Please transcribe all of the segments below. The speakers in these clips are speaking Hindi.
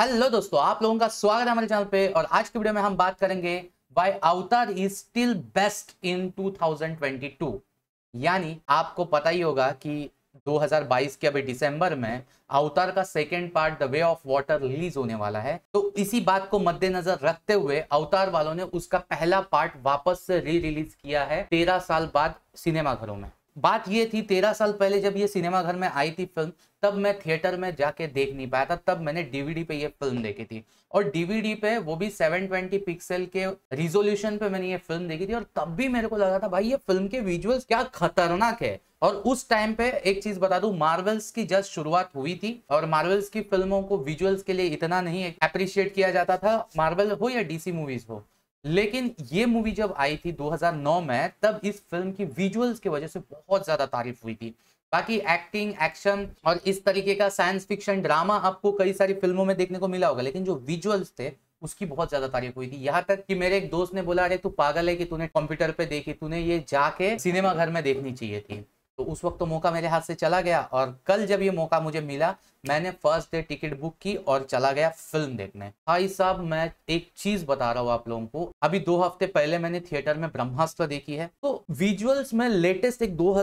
हेलो दोस्तों आप लोगों का स्वागत है हमारे चैनल पे और आज की वीडियो में हम बात करेंगे वाई अवतार इज स्टिल बेस्ट इन 2022 यानी आपको पता ही होगा कि 2022 के अभी दिसंबर में अवतार का second part the way of water release होने वाला है तो इसी बात को मद्देनजर रखते हुए अवतार वालों ने उसका पहला पार्ट वापस से री रिलीज किया है तेरह साल बाद सिनेमाघरों में बात ये थी तेरह साल पहले जब ये सिनेमा घर में आई थी फिल्म तब मैं थिएटर में जाके देख नहीं पाया था तब मैंने डीवीडी पे ये फिल्म देखी थी और डीवीडी पे वो भी 720 पिक्सल के रिजोल्यूशन पे मैंने ये फिल्म देखी थी और तब भी मेरे को लगा था भाई ये फिल्म के विजुअल्स क्या खतरनाक है और उस टाइम पे एक चीज बता दू मार्वल्स की जस्ट शुरुआत हुई थी और मार्वल्स की फिल्मों को विजुअल्स के लिए इतना नहीं अप्रिशिएट किया जाता था मार्वल हो या डीसी मूवीज हो लेकिन ये मूवी जब आई थी 2009 में तब इस फिल्म की विजुअल्स की वजह से बहुत ज़्यादा तारीफ हुई थी बाकी एक्टिंग एक्शन और इस तरीके का साइंस फिक्शन ड्रामा आपको कई सारी फिल्मों में देखने को मिला होगा लेकिन जो विजुअल्स थे उसकी बहुत ज्यादा तारीफ हुई थी यहाँ तक कि मेरे एक दोस्त ने बोला अरे तू पागल है कि तूने कंप्यूटर पे देखी तूने ये जाके सिनेमा घर में देखनी चाहिए थी उस वक्त तो मौका मेरे हाथ से चला गया और कल जब ये मौका मुझे मिला मैंने फर्स्ट डे टिकट बुक की और चला गया फिल्म देखने भाई साहब मैं एक चीज बता रहा हूँ आप लोगों को अभी दो हफ्ते पहले मैंने थिएटर में ब्रह्मास्त्र देखी है तो विजुअल्स में लेटेस्ट एक दो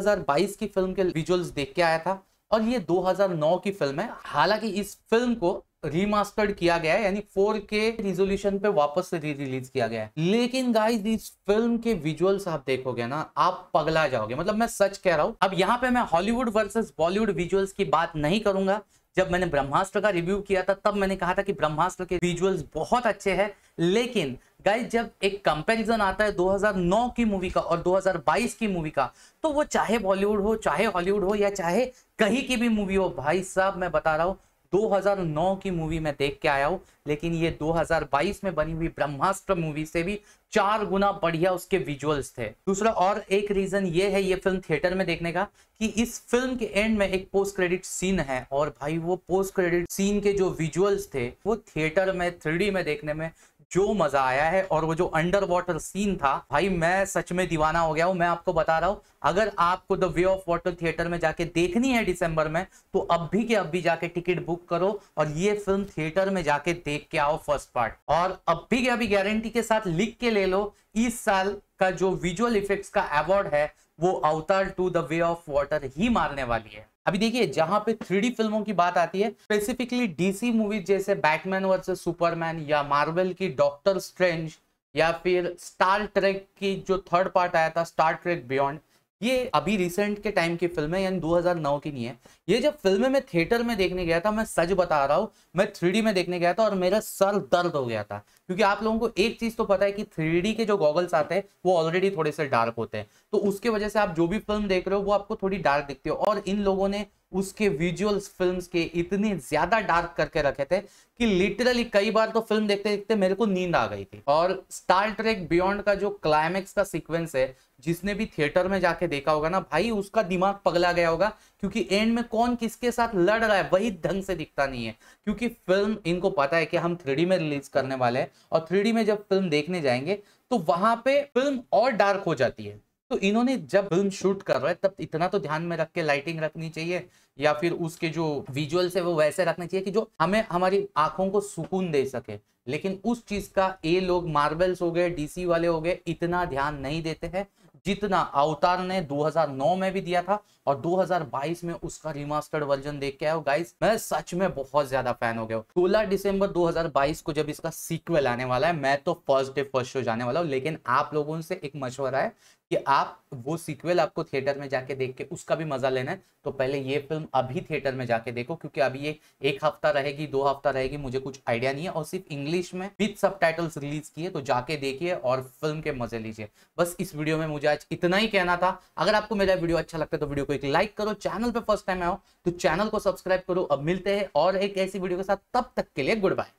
की फिल्म के विजुअल्स देख के आया था और ये 2009 की फिल्म है हालांकि इस फिल्म को रीमास्टर्ड किया गया है यानी 4K रिजोल्यूशन पे वापस से री रिलीज किया गया है लेकिन गाइस इस फिल्म के विजुअल्स आप देखोगे ना आप पगला जाओगे मतलब मैं सच कह रहा हूँ अब यहाँ पे मैं हॉलीवुड वर्सेस बॉलीवुड विजुअल्स की बात नहीं करूंगा जब मैंने ब्रह्मास्त्र का रिव्यू किया था तब मैंने कहा था कि ब्रह्मास्त्र के विजुअल्स बहुत अच्छे हैं लेकिन गाइस जब एक कंपैरिजन आता है 2009 की मूवी का और 2022 की मूवी का तो वो चाहे बॉलीवुड हो चाहे हॉलीवुड हो या चाहे कहीं की भी मूवी हो भाई साहब मैं बता रहा हूँ 2009 की मूवी में देख के आया हूँ लेकिन ये 2022 में बनी हुई ब्रह्मास्त्र मूवी से भी चार गुना बढ़िया उसके विजुअल्स थे दूसरा और एक रीजन ये है ये फिल्म थिएटर में देखने का कि इस फिल्म के एंड में एक पोस्ट क्रेडिट सीन है और भाई वो पोस्ट क्रेडिट सीन के जो विजुअल्स थे वो थिएटर में थ्री में देखने में जो मजा आया है और वो जो अंडर वाटर सीन था भाई मैं सच में दीवाना हो गया हूँ मैं आपको बता रहा हूँ अगर आपको the way of water theatre में जाके देखनी है दिसंबर में तो अब भी के अब भी जाके टिकट बुक करो और ये फिल्म थिएटर में जाके देख के आओ फर्स्ट पार्ट और अब भी के अभी गारंटी के साथ लिख के ले लो इस साल का जो विजुअल इफेक्ट का अवार्ड है वो Avatar two the way of water ही मारने वाली है अभी देखिए जहां पे थ्री फिल्मों की बात आती है स्पेसिफिकली डीसी मूवीज जैसे बैटमैन वर्सेस सुपरमैन या मार्वल की डॉक्टर स्ट्रेंज या फिर स्टार ट्रेक की जो थर्ड पार्ट आया था स्टार ट्रेक बियॉन्ड ये अभी रिसेंट के टाइम की फिल्म है यानी 2009 की नहीं है ये जब फिल्म में थिएटर में देखने गया था मैं सच बता रहा हूँ मैं थ्री में देखने गया था और मेरा सर दर्द हो गया था क्योंकि आप लोगों को एक चीज तो पता है कि थ्री के जो गॉगल्स आते हैं वो ऑलरेडी थोड़े से डार्क होते हैं तो उसके वजह से आप जो भी फिल्म देख रहे हो वो आपको थोड़ी डार्क दिखती है और इन लोगों ने उसके विजुअल्स फिल्म्स के इतने ज्यादा डार्क करके रखे थे कि लिटरली कई बार तो फिल्म देखते देखते मेरे को नींद आ गई थी और स्टार ट्रेक बियॉन्ड का जो क्लाइमेक्स का सीक्वेंस है जिसने भी थिएटर में जाके देखा होगा ना भाई उसका दिमाग पगला गया होगा क्योंकि एंड में कौन किसके साथ लड़ रहा है वही ढंग से दिखता नहीं है क्योंकि फिल्म इनको पता है कि हम थ्री में रिलीज करने वाले हैं और थ्री में जब फिल्म देखने जाएंगे तो वहां पर फिल्म और डार्क हो जाती है तो इन्होंने जब फिल्म शूट कर रहे तब इतना तो ध्यान में रख के लाइटिंग रखनी चाहिए या फिर उसके जो विजुअल्स है वो वैसे रखने चाहिए कि जो हमें हमारी आंखों को सुकून दे सके लेकिन उस चीज का ये लोग मार्बल्स हो गए डीसी वाले हो गए इतना ध्यान नहीं देते हैं जितना अवतार ने 2009 में भी दिया था और 2022 में उसका रिमास्टर्ड वर्जन देख के आया गाइस मैं सच में बहुत ज्यादा फैन हो गया हूँ सोलह दिसंबर 2022 को जब इसका सीक्वल आने वाला है मैं तो फर्स्ट डे फर्स्ट शो जाने वाला हूँ लेकिन आप लोगों से एक मशवरा है कि आप वो सीक्वल आपको थिएटर में जाके देख के उसका भी मजा लेना है तो पहले ये फिल्म अभी थिएटर में जाके देखो क्योंकि अभी ये एक हफ्ता रहेगी दो हफ्ता रहेगी मुझे कुछ आइडिया नहीं है और सिर्फ इंग्लिश में विथ सब रिलीज किए तो जाके देखिए और फिल्म के मजे लीजिए बस इस वीडियो में मुझे आज इतना ही कहना था अगर आपको मेरा वीडियो अच्छा लगता है तो वीडियो को एक लाइक करो चैनल पर फर्स्ट टाइम आओ तो चैनल को सब्सक्राइब करो अब मिलते हैं और एक ऐसी वीडियो के साथ तब तक के लिए गुड बाय